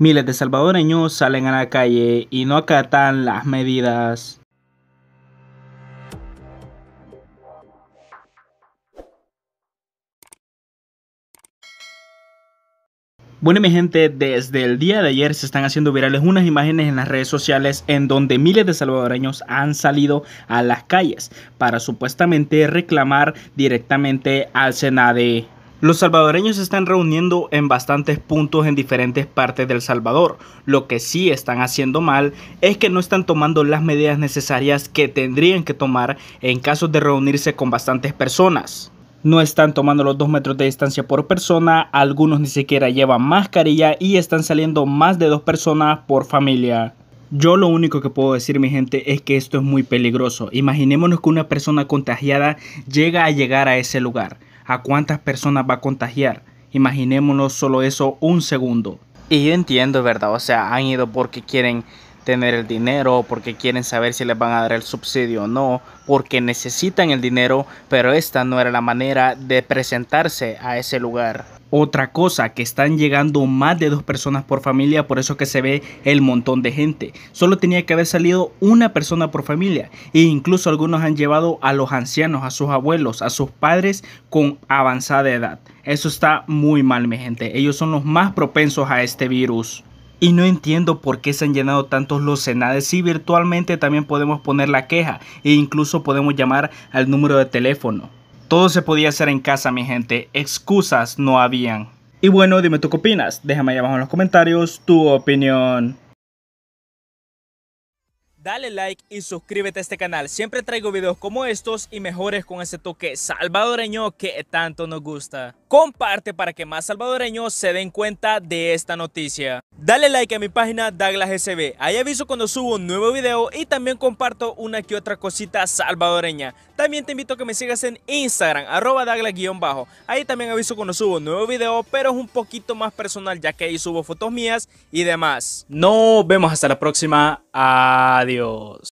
Miles de salvadoreños salen a la calle y no acatan las medidas. Bueno, mi gente, desde el día de ayer se están haciendo virales unas imágenes en las redes sociales en donde miles de salvadoreños han salido a las calles para supuestamente reclamar directamente al Senade. Los salvadoreños se están reuniendo en bastantes puntos en diferentes partes del Salvador. Lo que sí están haciendo mal es que no están tomando las medidas necesarias que tendrían que tomar en caso de reunirse con bastantes personas. No están tomando los dos metros de distancia por persona, algunos ni siquiera llevan mascarilla y están saliendo más de dos personas por familia. Yo lo único que puedo decir, mi gente, es que esto es muy peligroso. Imaginémonos que una persona contagiada llega a llegar a ese lugar a cuántas personas va a contagiar. Imaginémonos solo eso un segundo. Y yo entiendo, ¿verdad? O sea, han ido porque quieren tener el dinero, porque quieren saber si les van a dar el subsidio o no, porque necesitan el dinero, pero esta no era la manera de presentarse a ese lugar otra cosa, que están llegando más de dos personas por familia, por eso que se ve el montón de gente. Solo tenía que haber salido una persona por familia e incluso algunos han llevado a los ancianos, a sus abuelos, a sus padres con avanzada edad. Eso está muy mal, mi gente. Ellos son los más propensos a este virus. Y no entiendo por qué se han llenado tantos los cenades si virtualmente también podemos poner la queja e incluso podemos llamar al número de teléfono. Todo se podía hacer en casa, mi gente. Excusas no habían. Y bueno, dime tú qué opinas. Déjame ahí abajo en los comentarios tu opinión. Dale like y suscríbete a este canal. Siempre traigo videos como estos y mejores con ese toque salvadoreño que tanto nos gusta comparte para que más salvadoreños se den cuenta de esta noticia. Dale like a mi página Douglas ahí aviso cuando subo un nuevo video y también comparto una que otra cosita salvadoreña. También te invito a que me sigas en Instagram, arroba guión bajo ahí también aviso cuando subo un nuevo video, pero es un poquito más personal ya que ahí subo fotos mías y demás. Nos vemos hasta la próxima, adiós.